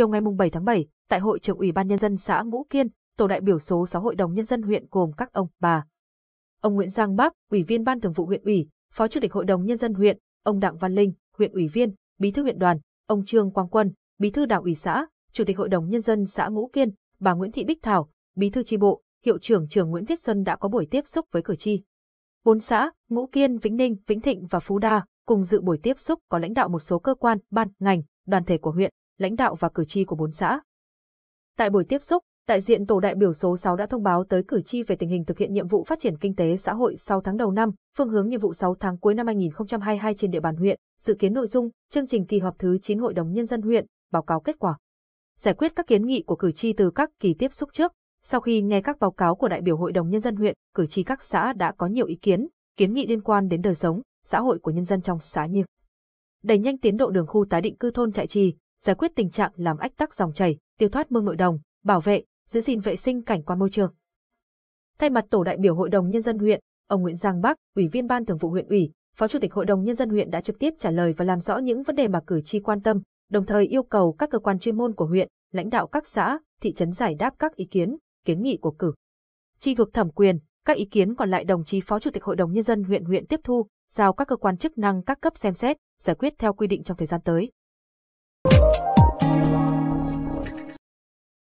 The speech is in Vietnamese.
Chiều ngày 7 tháng 7, tại hội trường Ủy ban Nhân dân xã Ngũ Kiên, tổ đại biểu số 6 Hội đồng Nhân dân huyện gồm các ông, bà. Ông Nguyễn Giang Bắc, Ủy viên Ban thường vụ huyện ủy, Phó Chủ tịch Hội đồng Nhân dân huyện, ông Đặng Văn Linh, huyện ủy viên, Bí thư huyện đoàn, ông Trương Quang Quân, Bí thư Đảng ủy xã, Chủ tịch Hội đồng Nhân dân xã Ngũ Kiên, bà Nguyễn Thị Bích Thảo, Bí thư tri bộ, Hiệu trưởng trường Nguyễn Viết Xuân đã có buổi tiếp xúc với cử tri. Bốn xã, Ngũ Kiên, Vĩnh Ninh, Vĩnh Thịnh và Phú Đa, cùng dự buổi tiếp xúc có lãnh đạo một số cơ quan, ban, ngành, đoàn thể của huyện lãnh đạo và cử tri của bốn xã. Tại buổi tiếp xúc, đại diện tổ đại biểu số 6 đã thông báo tới cử tri về tình hình thực hiện nhiệm vụ phát triển kinh tế xã hội 6 tháng đầu năm, phương hướng nhiệm vụ 6 tháng cuối năm 2022 trên địa bàn huyện, dự kiến nội dung, chương trình kỳ họp thứ 9 Hội đồng Nhân dân huyện, báo cáo kết quả. Giải quyết các kiến nghị của cử tri từ các kỳ tiếp xúc trước, sau khi nghe các báo cáo của đại biểu Hội đồng Nhân dân huyện, cử tri các xã đã có nhiều ý kiến, kiến nghị liên quan đến đời sống, xã hội của nhân dân trong xã như đẩy nhanh tiến độ đường khu tái định cư thôn trại trì, giải quyết tình trạng làm ách tắc dòng chảy, tiêu thoát mương nội đồng, bảo vệ, giữ gìn vệ sinh cảnh quan môi trường. Thay mặt tổ đại biểu Hội đồng nhân dân huyện, ông Nguyễn Giang Bắc, Ủy viên Ban Thường vụ huyện ủy, Phó Chủ tịch Hội đồng nhân dân huyện đã trực tiếp trả lời và làm rõ những vấn đề mà cử tri quan tâm, đồng thời yêu cầu các cơ quan chuyên môn của huyện, lãnh đạo các xã, thị trấn giải đáp các ý kiến, kiến nghị của cử tri thuộc thẩm quyền, các ý kiến còn lại đồng chí Phó Chủ tịch Hội đồng nhân dân huyện huyện tiếp thu, giao các cơ quan chức năng các cấp xem xét, giải quyết theo quy định trong thời gian tới.